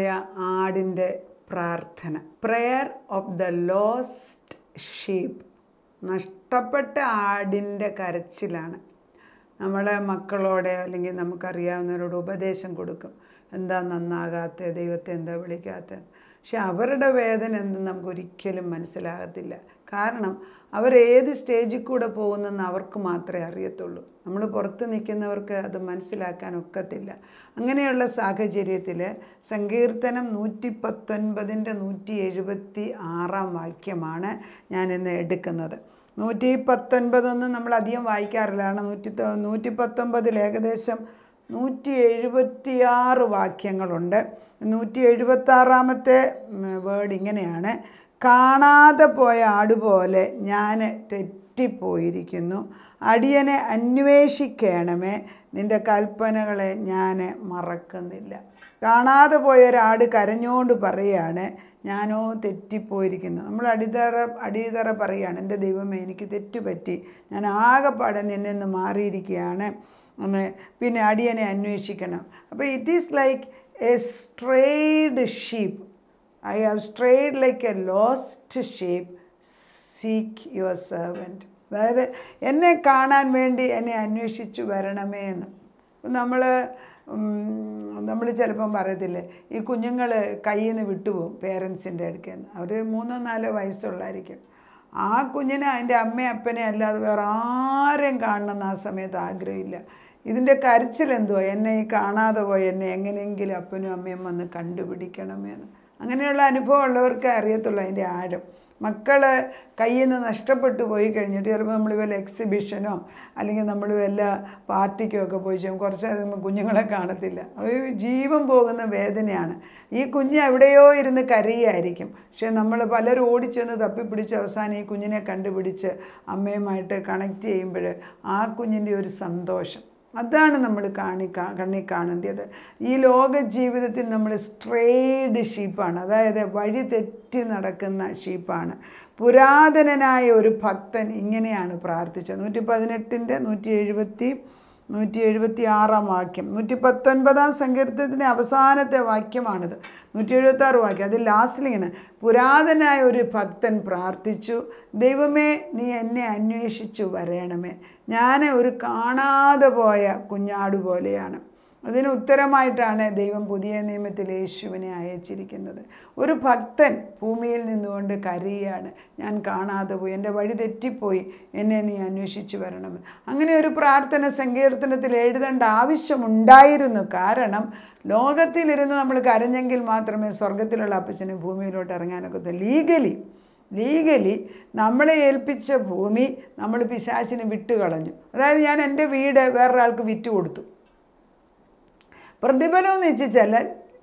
പോയ ആടിൻ്റെ പ്രാർത്ഥന prayer of the lost sheep നഷ്ടപ്പെട്ട ആടിൻ്റെ കരച്ചിലാണ് നമ്മളെ മക്കളോടെ അല്ലെങ്കിൽ നമുക്കറിയാവുന്നവരോട് ഉപദേശം കൊടുക്കും എന്താ നന്നാകാത്ത ദൈവത്തെ എന്താ വിളിക്കാത്ത പക്ഷെ അവരുടെ വേദന എന്തെന്ന് നമുക്കൊരിക്കലും മനസ്സിലാകത്തില്ല കാരണം അവരേത് സ്റ്റേജിൽ കൂടെ പോകുന്നെന്ന് അവർക്ക് മാത്രമേ അറിയത്തുള്ളൂ നമ്മൾ പുറത്ത് നിൽക്കുന്നവർക്ക് അത് മനസ്സിലാക്കാൻ ഒക്കത്തില്ല അങ്ങനെയുള്ള സാഹചര്യത്തിൽ സങ്കീർത്തനം നൂറ്റി പത്തൊൻപതിൻ്റെ നൂറ്റി എഴുപത്തി ആറാം വാക്യമാണ് ഞാനിന്ന് എടുക്കുന്നത് നൂറ്റി പത്തൊൻപതൊന്നും നമ്മൾ അധികം വായിക്കാറില്ലാണ് നൂറ്റി നൂറ്റി പത്തൊൻപതിൽ ഏകദേശം നൂറ്റി എഴുപത്തിയാറ് വാക്യങ്ങളുണ്ട് നൂറ്റി എഴുപത്താറാമത്തെ വേർഡ് ഇങ്ങനെയാണ് കാണാതെ പോയ ആടുപോലെ ഞാൻ തെറ്റിപ്പോയിരിക്കുന്നു അടിയനെ അന്വേഷിക്കണമേ നിൻ്റെ കൽപ്പനകളെ ഞാൻ മറക്കുന്നില്ല കാണാതെ പോയ ഒരാട് കരഞ്ഞുകൊണ്ട് പറയുകയാണ് ഞാനോ തെറ്റിപ്പോയിരിക്കുന്നു നമ്മൾ അടിതറ അടിതറ പറയുകയാണ് എൻ്റെ ദൈവമേ എനിക്ക് തെറ്റുപറ്റി ഞാൻ ആകെപ്പാടെ നിന്നെ നിന്ന് മാറിയിരിക്കുകയാണ് പിന്നെ അടിയനെ അന്വേഷിക്കണം അപ്പോൾ it is like a strayed sheep I have strayed like a lost sheep. Seek your servant. അതായത് എന്നെ കാണാൻ വേണ്ടി എന്നെ അന്വേഷിച്ചു വരണമേ എന്ന് നമ്മൾ നമ്മൾ ചിലപ്പം പറയത്തില്ലേ ഈ കുഞ്ഞുങ്ങൾ കയ്യിൽ നിന്ന് വിട്ടുപോകും പേരൻസിൻ്റെ അടുക്കൽ നിന്ന് അവർ മൂന്നോ നാലോ വയസ്സുള്ളായിരിക്കും ആ കുഞ്ഞിനെ അതിൻ്റെ അമ്മയും അപ്പനെ അല്ലാതെ വേറെ ആരെയും കാണണമെന്ന് ആ സമയത്ത് ആഗ്രഹമില്ല ഇതിൻ്റെ കരച്ചിലെന്തുവാ എന്നെ ഈ കാണാതെ പോയി എന്നെ എങ്ങനെയെങ്കിലും അപ്പനും അമ്മയും വന്ന് കണ്ടുപിടിക്കണമെന്ന് അങ്ങനെയുള്ള അനുഭവം ഉള്ളവർക്ക് അറിയത്തുള്ളൂ അതിൻ്റെ ആഴം മക്കൾ കയ്യിൽ നിന്ന് നഷ്ടപ്പെട്ടു പോയി കഴിഞ്ഞിട്ട് ചിലപ്പോൾ നമ്മൾ വല്ല എക്സിബിഷനോ അല്ലെങ്കിൽ നമ്മൾ വല്ല പാർട്ടിക്കോ ഒക്കെ പോയി ചെയ്യും കുറച്ച് കുഞ്ഞുങ്ങളെ കാണത്തില്ല ഒരു ജീവൻ പോകുന്ന വേദനയാണ് ഈ കുഞ്ഞ് എവിടെയോ ഇരുന്ന് കരയായിരിക്കും പക്ഷേ നമ്മൾ പലരും ഓടിച്ചെന്ന് തപ്പിപ്പിടിച്ച് അവസാനം ഈ കുഞ്ഞിനെ കണ്ടുപിടിച്ച് അമ്മയുമായിട്ട് കണക്ട് ചെയ്യുമ്പോൾ ആ കുഞ്ഞിൻ്റെ ഒരു സന്തോഷം അതാണ് നമ്മൾ കാണി കണ്ണി കാണേണ്ടത് ഈ ലോക ജീവിതത്തിൽ നമ്മൾ സ്ട്രേഡ് ഷീപ്പാണ് അതായത് വഴി തെറ്റി നടക്കുന്ന ഷീപ്പാണ് പുരാതനനായ ഒരു ഭക്തൻ ഇങ്ങനെയാണ് പ്രാർത്ഥിച്ചത് നൂറ്റി പതിനെട്ടിൻ്റെ നൂറ്റി എഴുപത്തി നൂറ്റി എഴുപത്തി ആറാം വാക്യം നൂറ്റി പത്തൊൻപതാം സങ്കീർത്തത്തിൻ്റെ അവസാനത്തെ വാക്യമാണിത് നൂറ്റി എഴുപത്തി ആറ് വാക്യം അത് ലാസ്റ്റിൽ ഇങ്ങനെ പുരാതനായ ഒരു ഭക്തൻ പ്രാർത്ഥിച്ചു ദൈവമേ നീ എന്നെ അന്വേഷിച്ചു വരേണമേ ഞാൻ ഒരു കാണാതെ പോയ കുഞ്ഞാട് പോലെയാണ് അതിന് ഉത്തരമായിട്ടാണ് ദൈവം പുതിയ നിയമത്തിൽ യേശുവിനെ അയച്ചിരിക്കുന്നത് ഒരു ഭക്തൻ ഭൂമിയിൽ നിന്നുകൊണ്ട് കരയുകയാണ് ഞാൻ കാണാതെ പോയി എൻ്റെ വഴി തെറ്റിപ്പോയി എന്നെ നീ അന്വേഷിച്ചു വരണം അങ്ങനെ ഒരു പ്രാർത്ഥന സങ്കീർത്തനത്തിൽ എഴുതേണ്ട ആവശ്യമുണ്ടായിരുന്നു കാരണം ലോകത്തിലിരുന്ന് നമ്മൾ കരഞ്ഞെങ്കിൽ മാത്രമേ സ്വർഗത്തിലുള്ള അപ്പച്ചനും ഭൂമിയിലോട്ട് ഇറങ്ങാനൊക്കെ ലീഗലി ലീഗലി നമ്മളെ ഏൽപ്പിച്ച ഭൂമി നമ്മൾ പിശാച്ചിന് വിട്ടുകളഞ്ഞു അതായത് ഞാൻ എൻ്റെ വീട് വേറൊരാൾക്ക് വിറ്റ് കൊടുത്തു പ്രതിഫലം എന്ന് ചില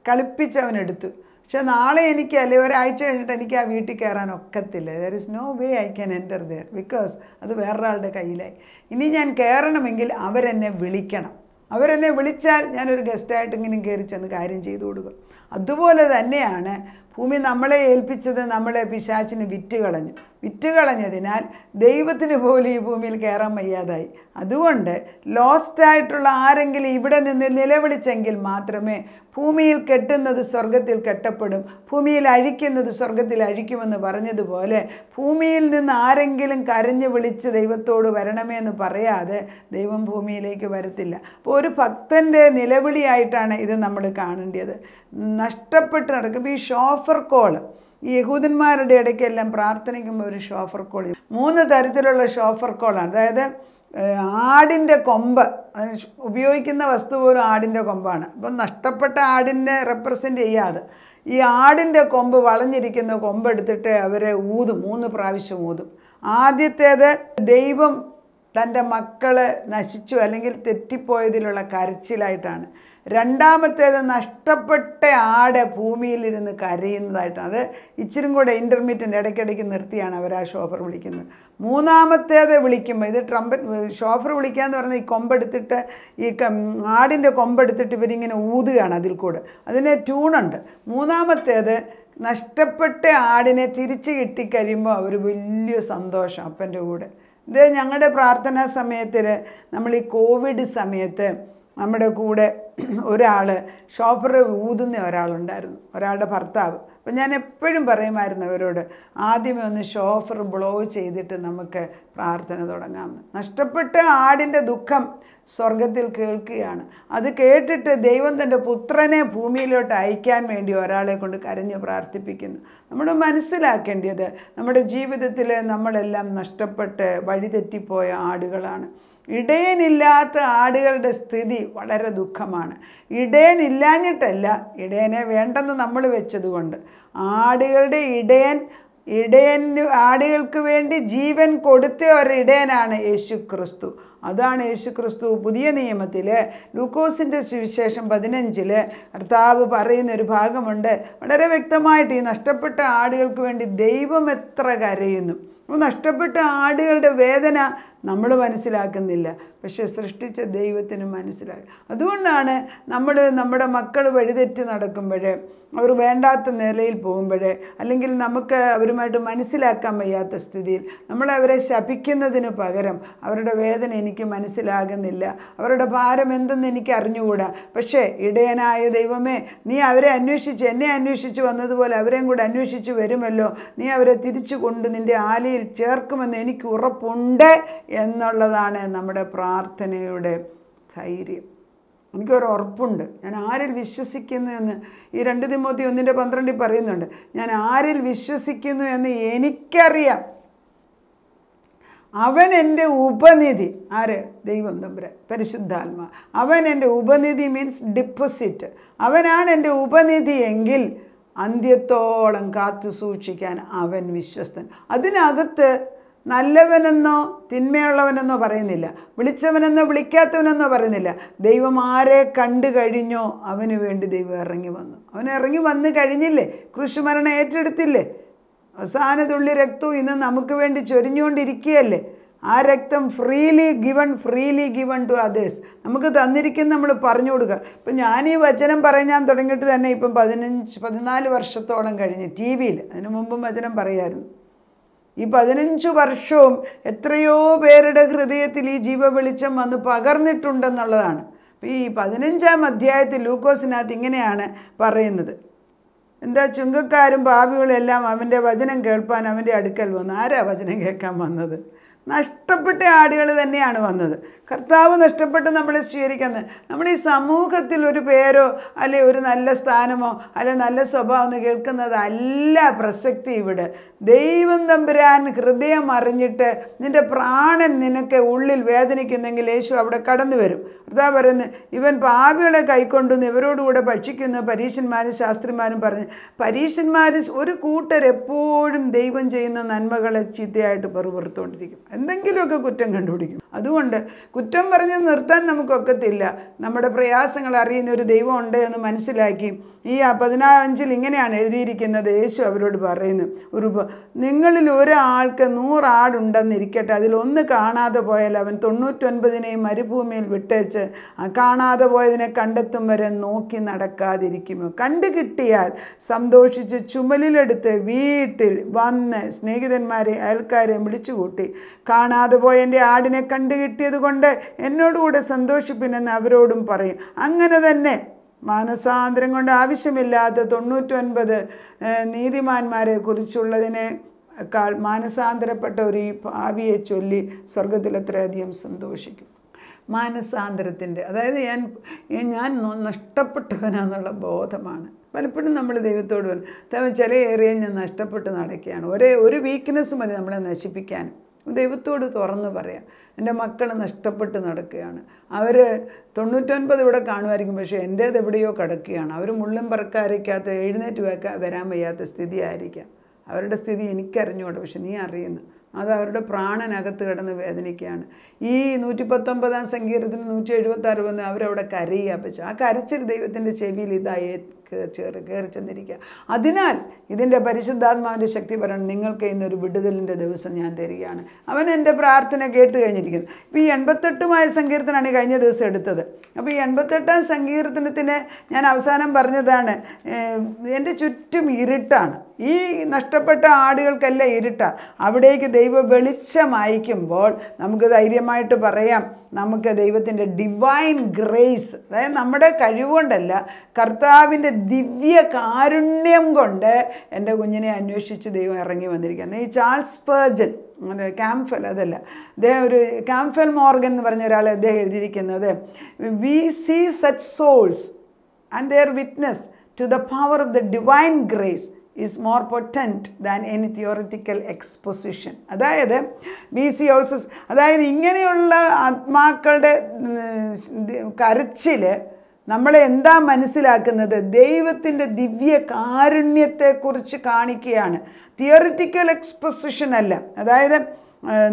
കളിപ്പിച്ചവനെടുത്തു പക്ഷെ നാളെ എനിക്ക് അല്ലെങ്കിൽ ഒരാഴ്ച കഴിഞ്ഞിട്ട് എനിക്ക് ആ വീട്ടിൽ കയറാൻ ഒക്കത്തില്ല there is no way I can enter there because അത് വേറൊരാളുടെ കയ്യിലായി ഇനി ഞാൻ കയറണമെങ്കിൽ അവരെന്നെ വിളിക്കണം അവരെന്നെ വിളിച്ചാൽ ഞാനൊരു ഗസ്റ്റായിട്ട് ഇങ്ങനെ കയറി ചെന്ന് കാര്യം ചെയ്തു കൊടുക്കും അതുപോലെ തന്നെയാണ് ഭൂമി നമ്മളെ ഏൽപ്പിച്ചത് നമ്മളെ പിശാച്ചിന് വിറ്റുകളഞ്ഞു കളഞ്ഞു കളഞ്ഞതിനാൽ ദൈവത്തിന് പോലും ഈ ഭൂമിയിൽ കയറാൻ വയ്യാതായി അതുകൊണ്ട് ലോസ്റ്റ് ആയിട്ടുള്ള ആരെങ്കിലും ഇവിടെ നിന്ന് നിലവിളിച്ചെങ്കിൽ മാത്രമേ ഭൂമിയിൽ കെട്ടുന്നത് സ്വർഗത്തിൽ കെട്ടപ്പെടും ഭൂമിയിൽ അഴിക്കുന്നത് സ്വർഗത്തിൽ അഴിക്കുമെന്ന് പറഞ്ഞതുപോലെ ഭൂമിയിൽ നിന്ന് ആരെങ്കിലും കരഞ്ഞു വിളിച്ച് ദൈവത്തോട് വരണമേ എന്ന് പറയാതെ ദൈവം ഭൂമിയിലേക്ക് വരത്തില്ല അപ്പോൾ ഒരു ഭക്തൻ്റെ നിലവിളിയായിട്ടാണ് ഇത് നമ്മൾ കാണേണ്ടത് നഷ്ടപ്പെട്ട് നടക്കുമ്പോൾ ഈ ഷോഫർ കോൾ ഈ യഹൂദന്മാരുടെ ഇടയ്ക്കെല്ലാം പ്രാർത്ഥനിക്കുമ്പോൾ ഒരു ഷോഫർ കോൾ മൂന്ന് തരത്തിലുള്ള ഷോഫർ കോളാണ് അതായത് ആടിൻ്റെ കൊമ്പ് ഉപയോഗിക്കുന്ന വസ്തു പോലും ആടിൻ്റെ കൊമ്പാണ് അപ്പം നഷ്ടപ്പെട്ട ആടിനെ റെപ്രസെൻ്റ് ചെയ്യാതെ ഈ ആടിൻ്റെ കൊമ്പ് വളഞ്ഞിരിക്കുന്ന കൊമ്പെടുത്തിട്ട് അവരെ ഊതും മൂന്ന് പ്രാവശ്യം ഊതും ആദ്യത്തേത് ദൈവം തൻ്റെ മക്കളെ നശിച്ചു അല്ലെങ്കിൽ തെറ്റിപ്പോയതിലുള്ള കരച്ചിലായിട്ടാണ് രണ്ടാമത്തേത് നഷ്ടപ്പെട്ട ആട് ഭൂമിയിലിരുന്ന് കരയുന്നതായിട്ടാണ് അത് ഇച്ചിരും കൂടെ ഇൻ്റർമീഡിയൻ്റ് ഇടയ്ക്കിടയ്ക്ക് നിർത്തിയാണ് അവർ ആ ഷോഫർ വിളിക്കുന്നത് മൂന്നാമത്തേത് വിളിക്കുമ്പോൾ ഇത് ട്രംപ് ഷോഫർ വിളിക്കുക എന്ന് പറഞ്ഞാൽ ഈ കൊമ്പെടുത്തിട്ട് ഈ ആടിൻ്റെ കൊമ്പെടുത്തിട്ട് ഇവരിങ്ങനെ ഊതുകയാണ് അതിൽ കൂടെ അതിന് ട്യൂണുണ്ട് മൂന്നാമത്തേത് നഷ്ടപ്പെട്ട ആടിനെ തിരിച്ചു കിട്ടിക്കഴിയുമ്പോൾ അവർ വലിയ സന്തോഷം അപ്പൻ്റെ കൂടെ ഇത് ഞങ്ങളുടെ പ്രാർത്ഥനാ സമയത്തിൽ നമ്മൾ ഈ കോവിഡ് സമയത്ത് നമ്മുടെ കൂടെ ഒരാൾ ഷോഫർ ഊതുന്ന ഒരാളുണ്ടായിരുന്നു ഒരാളുടെ ഭർത്താവ് അപ്പം ഞാൻ എപ്പോഴും പറയുമായിരുന്നു അവരോട് ആദ്യമേ ഒന്ന് ഷോഫർ ബ്ലോ ചെയ്തിട്ട് നമുക്ക് പ്രാർത്ഥന തുടങ്ങാമെന്ന് നഷ്ടപ്പെട്ട ആടിൻ്റെ ദുഃഖം സ്വർഗത്തിൽ കേൾക്കുകയാണ് അത് കേട്ടിട്ട് ദൈവം തൻ്റെ പുത്രനെ ഭൂമിയിലോട്ട് അയക്കാൻ വേണ്ടി ഒരാളെ കൊണ്ട് കരഞ്ഞു പ്രാർത്ഥിപ്പിക്കുന്നു നമ്മൾ മനസ്സിലാക്കേണ്ടത് നമ്മുടെ ജീവിതത്തിൽ നമ്മളെല്ലാം നഷ്ടപ്പെട്ട് വഴിതെറ്റിപ്പോയ ആടുകളാണ് ഇടയനില്ലാത്ത ആടുകളുടെ സ്ഥിതി വളരെ ദുഃഖമാണ് ഇടയനില്ലാഞ്ഞിട്ടല്ല ഇടയനെ വേണ്ടെന്ന് നമ്മൾ വെച്ചതുകൊണ്ട് ആടുകളുടെ ഇടയൻ ഇടയൻ ആടുകൾക്ക് വേണ്ടി ജീവൻ കൊടുത്ത ഒരിടയനാണ് യേശു ക്രിസ്തു അതാണ് യേശു ക്രിസ്തു പുതിയ നിയമത്തിൽ ലൂക്കോസിൻ്റെ സുവിശേഷം പതിനഞ്ചിൽ കർത്താവ് പറയുന്ന ഒരു ഭാഗമുണ്ട് വളരെ വ്യക്തമായിട്ട് ഈ നഷ്ടപ്പെട്ട ആടുകൾക്ക് വേണ്ടി ദൈവം എത്ര കരയുന്നു നഷ്ടപ്പെട്ട ആടുകളുടെ വേദന നമ്മൾ മനസ്സിലാക്കുന്നില്ല പക്ഷെ സൃഷ്ടിച്ച ദൈവത്തിന് മനസ്സിലായി അതുകൊണ്ടാണ് നമ്മൾ നമ്മുടെ മക്കൾ വഴിതെറ്റി നടക്കുമ്പോൾ അവർ വേണ്ടാത്ത നിലയിൽ പോകുമ്പോൾ അല്ലെങ്കിൽ നമുക്ക് അവരുമായിട്ട് മനസ്സിലാക്കാൻ വയ്യാത്ത സ്ഥിതിയിൽ നമ്മൾ അവരെ ശപിക്കുന്നതിന് പകരം അവരുടെ വേദന എനിക്ക് മനസ്സിലാകുന്നില്ല അവരുടെ ഭാരം എന്തെന്ന് എനിക്ക് അറിഞ്ഞുകൂടാ പക്ഷേ ഇടയനായ ദൈവമേ നീ അവരെ അന്വേഷിച്ച് എന്നെ അന്വേഷിച്ച് വന്നതുപോലെ അവരെയും കൂടെ അന്വേഷിച്ച് വരുമല്ലോ നീ അവരെ തിരിച്ചു കൊണ്ട് നിൻ്റെ ആലയിൽ ചേർക്കുമെന്ന് എനിക്ക് ഉറപ്പുണ്ട് എന്നുള്ളതാണ് നമ്മുടെ പ്രാ പ്രാർത്ഥനയുടെ ധൈര്യം എനിക്കൊരു ഉറപ്പുണ്ട് ഞാൻ ആരിൽ വിശ്വസിക്കുന്നു എന്ന് ഈ രണ്ട് തിമോത്തി ഒന്നിൻ്റെ പന്ത്രണ്ടിൽ പറയുന്നുണ്ട് ഞാൻ ആരിൽ വിശ്വസിക്കുന്നു എന്ന് എനിക്കറിയാം അവൻ എൻ്റെ ഉപനിധി ആര് ദൈവം തമ്പുരാൻ പരിശുദ്ധാത്മ അവൻ എൻ്റെ ഉപനിധി മീൻസ് ഡിപ്പോസിറ്റ് അവനാണ് എൻ്റെ ഉപനിധി എങ്കിൽ അന്ത്യത്തോളം കാത്തു സൂക്ഷിക്കാൻ അവൻ വിശ്വസ്തൻ അതിനകത്ത് നല്ലവനെന്നോ തിന്മയുള്ളവനെന്നോ പറയുന്നില്ല വിളിച്ചവനെന്നോ വിളിക്കാത്തവനെന്നോ പറയുന്നില്ല ദൈവം ആരെ കണ്ടു കഴിഞ്ഞോ അവന് വേണ്ടി ദൈവം ഇറങ്ങി വന്നു അവൻ ഇറങ്ങി വന്ന് കഴിഞ്ഞില്ലേ കൃഷിമരണം ഏറ്റെടുത്തില്ലേ അവസാന തുള്ളി രക്തവും ഇന്ന് നമുക്ക് വേണ്ടി ചൊരിഞ്ഞുകൊണ്ടിരിക്കുകയല്ലേ ആ രക്തം freely given freely given to others നമുക്ക് തന്നിരിക്കുന്ന നമ്മൾ പറഞ്ഞു കൊടുക്കുക ഇപ്പം ഞാൻ ഈ വചനം പറയാൻ തുടങ്ങിയിട്ട് തന്നെ ഇപ്പം പതിനഞ്ച് പതിനാല് വർഷത്തോളം കഴിഞ്ഞ് ടി വിയിൽ അതിനു മുമ്പും വചനം പറയായിരുന്നു ഈ പതിനഞ്ച് വർഷവും എത്രയോ പേരുടെ ഹൃദയത്തിൽ ഈ ജീവവെളിച്ചം വന്ന് പകർന്നിട്ടുണ്ടെന്നുള്ളതാണ് അപ്പോൾ ഈ പതിനഞ്ചാം അധ്യായത്തിൽ ലൂക്കോസിനകത്ത് ഇങ്ങനെയാണ് പറയുന്നത് എന്താ ചുങ്കക്കാരും എല്ലാം അവൻ്റെ വചനം കേൾപ്പാൻ അവൻ്റെ അടുക്കൽ വന്നു ആരാ വചനം കേൾക്കാൻ വന്നത് നഷ്ടപ്പെട്ട ആടുകൾ തന്നെയാണ് വന്നത് കർത്താവ് നഷ്ടപ്പെട്ട് നമ്മൾ സ്വീകരിക്കുന്നത് നമ്മൾ ഈ സമൂഹത്തിൽ ഒരു പേരോ അല്ലെ ഒരു നല്ല സ്ഥാനമോ അല്ലെ നല്ല സ്വഭാവമെന്ന് കേൾക്കുന്നതല്ല പ്രസക്തി ഇവിടെ ദൈവം തമ്പുരാൻ ഹൃദയം അറിഞ്ഞിട്ട് നിൻ്റെ പ്രാണൻ നിനക്ക് ഉള്ളിൽ വേദനിക്കുന്നെങ്കിൽ യേശു അവിടെ കടന്നു വരും അതാ പറയുന്നത് ഇവൻ പാപികളെ കൈക്കൊണ്ടുന്ന് ഇവരോടുകൂടെ ഭക്ഷിക്കുന്നു പരീശന്മാരും ശാസ്ത്രിമാരും പറഞ്ഞു പരീശന്മാർ ഒരു കൂട്ടരെപ്പോഴും എപ്പോഴും ദൈവം ചെയ്യുന്ന നന്മകളെ ചീത്തയായിട്ട് പെറുപുറത്തുകൊണ്ടിരിക്കും എന്തെങ്കിലുമൊക്കെ കുറ്റം കണ്ടുപിടിക്കും അതുകൊണ്ട് കുറ്റം പറഞ്ഞ് നിർത്താൻ നമുക്കൊക്കത്തില്ല നമ്മുടെ പ്രയാസങ്ങൾ അറിയുന്ന ഒരു ദൈവമുണ്ട് എന്ന് മനസ്സിലാക്കി ഈ പതിനാഞ്ചിൽ ഇങ്ങനെയാണ് എഴുതിയിരിക്കുന്നത് യേശു അവരോട് പറയുന്നു ഒരു നിങ്ങളിൽ ഒരാൾക്ക് നൂറാടുണ്ടെന്നിരിക്കട്ടെ അതിലൊന്ന് കാണാതെ പോയാൽ അവൻ തൊണ്ണൂറ്റൊൻപതിനെയും മരുഭൂമിയിൽ വിട്ടേച്ച് കാണാതെ പോയതിനെ കണ്ടെത്തും വരെ നോക്കി നടക്കാതിരിക്കുമോ കണ്ടു കിട്ടിയാൽ സന്തോഷിച്ച് ചുമലിലെടുത്ത് വീട്ടിൽ വന്ന് സ്നേഹിതന്മാരെ അയൽക്കാരെ വിളിച്ചുകൂട്ടി കാണാതെ പോയ എൻ്റെ ആടിനെ കണ്ടുകിട്ടിയത് കൊണ്ട് എന്നോടുകൂടെ സന്തോഷിപ്പിനെന്ന് അവരോടും പറയും അങ്ങനെ തന്നെ മാനസാന്തരം കൊണ്ട് ആവശ്യമില്ലാത്ത തൊണ്ണൂറ്റൊൻപത് നീതിമാന്മാരെ കുറിച്ചുള്ളതിനെ കാൾ മാനസാന്തരപ്പെട്ട ഒരു ഈ ഭാവിയെ ചൊല്ലി സ്വർഗത്തിൽ അത്രയധികം സന്തോഷിക്കും മാനസാന്തരത്തിൻ്റെ അതായത് ഞാൻ ഞാൻ നഷ്ടപ്പെട്ടവനാന്നുള്ള ബോധമാണ് പലപ്പോഴും നമ്മൾ ദൈവത്തോട് ചില ഏറിയയിൽ ഞാൻ നഷ്ടപ്പെട്ട് നടക്കുകയാണ് ഒരേ ഒരു വീക്ക്നെസ് മതി നമ്മളെ നശിപ്പിക്കാനും ദൈവത്തോട് തുറന്ന് പറയാം എൻ്റെ മക്കൾ നഷ്ടപ്പെട്ട് നടക്കുകയാണ് അവർ തൊണ്ണൂറ്റൊൻപത് ഇവിടെ കാണുമായിരിക്കും പക്ഷേ എൻ്റേത് എവിടെയോ കിടക്കുകയാണ് അവർ മുള്ളും പറക്കാരയ്ക്കകത്ത് എഴുന്നേറ്റ് വയ്ക്കാൻ വരാൻ വയ്യാത്ത സ്ഥിതി ആയിരിക്കാം അവരുടെ സ്ഥിതി എനിക്കറിഞ്ഞുകൂടെ പക്ഷെ നീ അറിയുന്നു അത് അവരുടെ പ്രാണനകത്ത് കിടന്ന് വേദനിക്കുകയാണ് ഈ നൂറ്റി പത്തൊമ്പതാം സങ്കീർത്തിന് നൂറ്റി എഴുപത്താറ് വന്ന് അവരവിടെ കരയുക പക്ഷേ ആ കരച്ചിൽ ദൈവത്തിൻ്റെ ചെവിയിൽ ഇതായി കയറി കയറി ചെന്നിരിക്കുക അതിനാൽ ഇതിൻ്റെ പരിശുദ്ധാത്മാവിൻ്റെ ശക്തി പറയണം നിങ്ങൾക്ക് ഇന്നൊരു വിടുതലിൻ്റെ ദിവസം ഞാൻ തരികയാണ് അവൻ എൻ്റെ പ്രാർത്ഥന കേട്ട് കഴിഞ്ഞിരിക്കുന്നു ഇപ്പോൾ ഈ എൺപത്തെട്ടുമായ സങ്കീർത്തനാണ് കഴിഞ്ഞ ദിവസം എടുത്തത് അപ്പോൾ ഈ എൺപത്തെട്ടാം സങ്കീർത്തനത്തിന് ഞാൻ അവസാനം പറഞ്ഞതാണ് എൻ്റെ ചുറ്റും ഇരുട്ടാണ് ഈ നഷ്ടപ്പെട്ട ആടുകൾക്കല്ല ഇരുട്ട അവിടേക്ക് ദൈവ വെളിച്ചം അയക്കുമ്പോൾ നമുക്ക് ധൈര്യമായിട്ട് പറയാം നമുക്ക് ദൈവത്തിൻ്റെ ഡിവൈൻ ഗ്രേസ് അതായത് നമ്മുടെ കഴിവുകൊണ്ടല്ല കർത്താവിൻ്റെ ദിവ്യ കാരുണ്യം കൊണ്ട് എൻ്റെ കുഞ്ഞിനെ അന്വേഷിച്ച് ദൈവം ഇറങ്ങി വന്നിരിക്കുന്നത് ഈ ചാൾസ് പേർജൻ ക്യാംഫൽ അതല്ല അദ്ദേഹം ഒരു ക്യാംഫൽ മോർഗൻ എന്ന് പറഞ്ഞ ഒരാൾ അദ്ദേഹം എഴുതിയിരിക്കുന്നത് we see such souls and their witness to the power of the divine grace is more potent than any theoretical exposition അതായത് ബി സി ഓൾസോ അതായത് ഇങ്ങനെയുള്ള ആത്മാക്കളുടെ കരച്ചിൽ നമ്മളെ എന്താ മനസ്സിലാക്കുന്നത് ദൈവത്തിൻ്റെ ദിവ്യ കാരുണ്യത്തെക്കുറിച്ച് കാണിക്കുകയാണ് തിയോറിറ്റിക്കൽ എക്സ്പൊസിഷൻ അല്ല അതായത്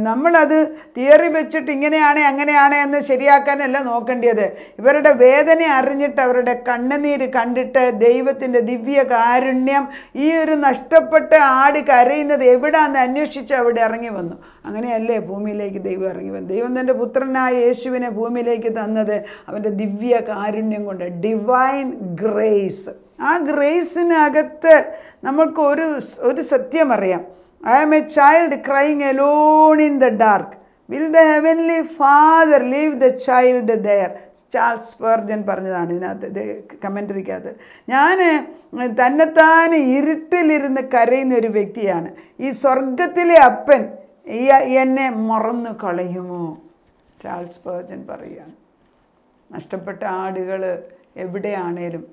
നമ്മളത് തിയറി വെച്ചിട്ട് ഇങ്ങനെയാണ് അങ്ങനെയാണ് എന്ന് ശരിയാക്കാനല്ല നോക്കേണ്ടത് ഇവരുടെ വേദന അറിഞ്ഞിട്ട് അവരുടെ കണ്ണുനീര് കണ്ടിട്ട് ദൈവത്തിൻ്റെ ദിവ്യ കാരുണ്യം ഈ ഒരു നഷ്ടപ്പെട്ട ആട് കരയുന്നത് എവിടാന്ന് അന്വേഷിച്ച് അവിടെ ഇറങ്ങി വന്നു അങ്ങനെയല്ലേ ഭൂമിയിലേക്ക് ദൈവം ഇറങ്ങി വന്നു ദൈവം തൻ്റെ പുത്രനായ യേശുവിനെ ഭൂമിയിലേക്ക് തന്നത് അവൻ്റെ ദിവ്യ കാരുണ്യം കൊണ്ട് ഡിവൈൻ ഗ്രേസ് ആ ഗ്രേസിനകത്ത് നമ്മൾക്ക് ഒരു ഒരു സത്യം അറിയാം I I a child crying alone in the dark will the heavenly father leave the child there Charles Spurgeon പറഞ്ഞതാണ് ഇതിനകത്ത് ഇത് കമൻറ്ററിക്കകത്ത് ഞാൻ തന്നെത്താൻ ഇരുട്ടിലിരുന്ന് കരയുന്ന ഒരു വ്യക്തിയാണ് ഈ സ്വർഗത്തിലെ അപ്പൻ എന്നെ മറന്നു കളയുമോ ചാൾസ് പേർജൻ പറയുകയാണ് നഷ്ടപ്പെട്ട ആടുകൾ എവിടെയാണേലും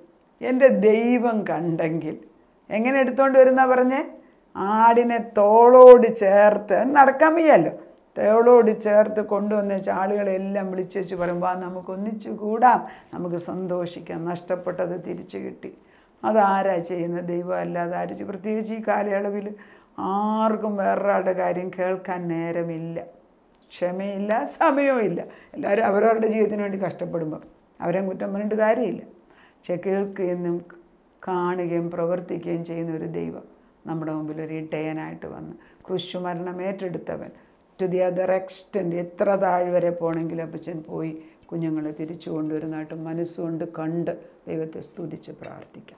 എൻ്റെ ദൈവം കണ്ടെങ്കിൽ എങ്ങനെ എടുത്തുകൊണ്ട് വരുന്ന പറഞ്ഞേ ആടിനെ തോളോട് ചേർത്ത് നടക്കാൻ വയ്യല്ലോ തോളോട് ചേർത്ത് കൊണ്ടുവന്ന് ആളുകളെല്ലാം വിളിച്ചു വെച്ച് പറയുമ്പോൾ നമുക്ക് ഒന്നിച്ചു കൂടാം നമുക്ക് സന്തോഷിക്കാം നഷ്ടപ്പെട്ടത് തിരിച്ചു കിട്ടി അതാരാ ചെയ്യുന്നത് ദൈവം അല്ലാതെ ആരും പ്രത്യേകിച്ച് ഈ കാലയളവിൽ ആർക്കും വേറൊരാളുടെ കാര്യം കേൾക്കാൻ നേരമില്ല ക്ഷമയില്ല സമയവുമില്ല എല്ലാവരും അവരവരുടെ ജീവിതത്തിന് വേണ്ടി കഷ്ടപ്പെടുമ്പോൾ അവരെ കുറ്റം പറഞ്ഞിട്ട് കാര്യമില്ല പക്ഷെ കേൾക്കുകയെന്നും കാണുകയും പ്രവർത്തിക്കുകയും ചെയ്യുന്ന ഒരു ദൈവം നമ്മുടെ മുമ്പിൽ ഒരു ഇടയനായിട്ട് വന്ന് ക്രിസ്തുമരണം ഏറ്റെടുത്തവൻ ടു ദി അതർ എക്സ്റ്റൻറ്റ് എത്ര വരെ പോകണമെങ്കിൽ അപ്പച്ചൻ പോയി കുഞ്ഞുങ്ങളെ തിരിച്ചു കൊണ്ടുവരുന്നതായിട്ട് മനസ്സുകൊണ്ട് കണ്ട് ദൈവത്തെ സ്തുതിച്ച് പ്രാർത്ഥിക്കാം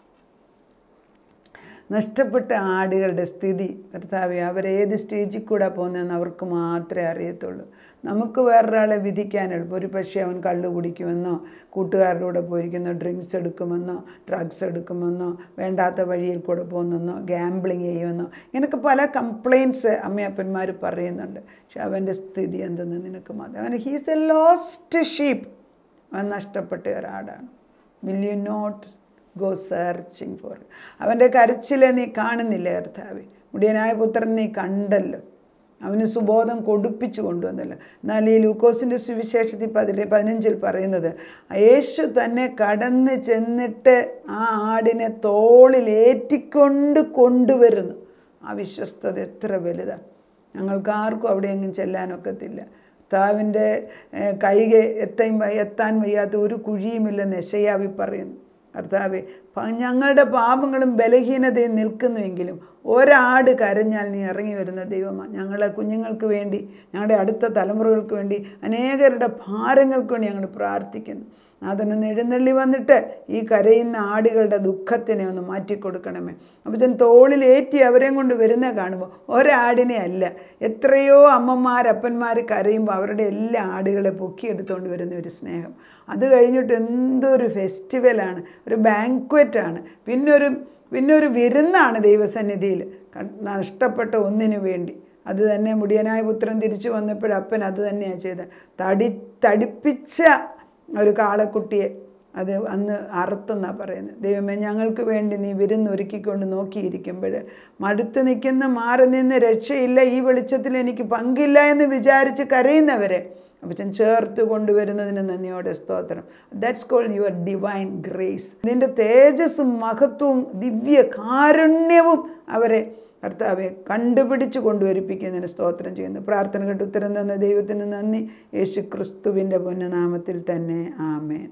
നഷ്ടപ്പെട്ട ആടുകളുടെ സ്ഥിതി കർത്താവെ അവരേത് സ്റ്റേജിൽ കൂടെ പോകുന്നതെന്ന് അവർക്ക് മാത്രമേ അറിയത്തുള്ളൂ നമുക്ക് വേറൊരാളെ വിധിക്കാൻ എളുപ്പം ഒരു പക്ഷേ അവൻ കള്ളു കുടിക്കുമെന്നോ കൂട്ടുകാരുടെ കൂടെ പോയിരിക്കുന്നു ഡ്രിങ്ക്സ് എടുക്കുമെന്നോ ഡ്രഗ്സ് എടുക്കുമെന്നോ വേണ്ടാത്ത വഴിയിൽ കൂടെ പോകുന്നെന്നോ ഗാംബ്ലിങ് ചെയ്യുമെന്നോ ഇങ്ങനൊക്കെ പല കംപ്ലയിൻസ് അമ്മയപ്പന്മാർ പറയുന്നുണ്ട് പക്ഷെ അവൻ്റെ സ്ഥിതി എന്തെന്ന് നിനക്ക് മാത്രം അവൻ ഹീസ് എ ലോസ്റ്റ് ഷീപ്പ് അവൻ നഷ്ടപ്പെട്ട ഒരാടാണ് will you not go searching for അവൻ്റെ കരച്ചിലെ നീ കാണുന്നില്ലേ കർത്താവെ മുടിയനായ പുത്രൻ നീ കണ്ടല്ലോ അവന് സുബോധം കൊടുപ്പിച്ചു കൊണ്ടുവന്നല്ലോ എന്നാൽ ഈ ലൂക്കോസിൻ്റെ സുവിശേഷത്തിൽ പതിനെ പതിനഞ്ചിൽ പറയുന്നത് യേശു തന്നെ കടന്ന് ചെന്നിട്ട് ആ ആടിനെ തോളിൽ ഏറ്റിക്കൊണ്ട് കൊണ്ടുവരുന്നു ആ വിശ്വസ്തത എത്ര വലുതാണ് ഞങ്ങൾക്കാർക്കും അവിടെയെങ്കിലും ചെല്ലാനൊക്കത്തില്ല താവിൻ്റെ കൈ എത്തയും എത്താൻ വയ്യാത്ത ഒരു കുഴിയുമില്ല നെശയാവി പറയുന്നു കർത്താവ് ഞങ്ങളുടെ പാപങ്ങളും ബലഹീനതയും നിൽക്കുന്നുവെങ്കിലും ഒരാട് കരഞ്ഞാൽ നീ ഇറങ്ങി വരുന്ന ദൈവമാണ് ഞങ്ങളുടെ കുഞ്ഞുങ്ങൾക്ക് വേണ്ടി ഞങ്ങളുടെ അടുത്ത തലമുറകൾക്ക് വേണ്ടി അനേകരുടെ ഭാരങ്ങൾക്ക് വേണ്ടി ഞങ്ങൾ പ്രാർത്ഥിക്കുന്നു അതൊന്ന് എഴുന്നള്ളി വന്നിട്ട് ഈ കരയുന്ന ആടുകളുടെ ദുഃഖത്തിനെ ഒന്ന് മാറ്റിക്കൊടുക്കണമേ അപ്പച്ചൻ തോളിലേറ്റി അവരെയും കൊണ്ട് വരുന്ന കാണുമ്പോൾ ഒരാടിനെ അല്ല എത്രയോ അമ്മമാർ അപ്പന്മാർ കരയുമ്പോൾ അവരുടെ എല്ലാ ആടുകളെ പൊക്കിയെടുത്തുകൊണ്ട് വരുന്ന ഒരു സ്നേഹം അത് കഴിഞ്ഞിട്ട് എന്തൊരു ഫെസ്റ്റിവലാണ് ഒരു ബാങ്ക്വറ്റാണ് പിന്നൊരു പിന്നൊരു വിരുന്നാണ് ദൈവസന്നിധിയിൽ നഷ്ടപ്പെട്ട ഒന്നിനു വേണ്ടി അത് തന്നെ മുടിയനായ പുത്രൻ തിരിച്ചു വന്നപ്പോഴപ്പൻ അത് തന്നെയാണ് ചെയ്തത് തടി തടിപ്പിച്ച ഒരു കാളക്കുട്ടിയെ അത് അന്ന് അറുത്തെന്നാണ് പറയുന്നത് ദൈവമേ ഞങ്ങൾക്ക് വേണ്ടി നീ ഒരുക്കിക്കൊണ്ട് നോക്കിയിരിക്കുമ്പോൾ മടുത്ത് നിൽക്കുന്ന മാറി നിന്ന് രക്ഷയില്ല ഈ വെളിച്ചത്തിൽ എനിക്ക് പങ്കില്ല എന്ന് വിചാരിച്ച് കരയുന്നവരെ അപ്പച്ചൻ ചേർത്ത് കൊണ്ടുവരുന്നതിന് നന്ദിയോടെ സ്തോത്രം that's called your divine grace നിൻ്റെ തേജസ്സും മഹത്വവും ദിവ്യ കാരുണ്യവും അവരെ കർത്താവെ കണ്ടുപിടിച്ച് കൊണ്ടുവരിപ്പിക്കുന്നതിന് സ്തോത്രം ചെയ്യുന്നു പ്രാർത്ഥന കണ്ട് ഉത്തരം തന്ന ദൈവത്തിന് നന്ദി യേശു ക്രിസ്തുവിൻ്റെ പുനനാമത്തിൽ തന്നെ ആമേൻ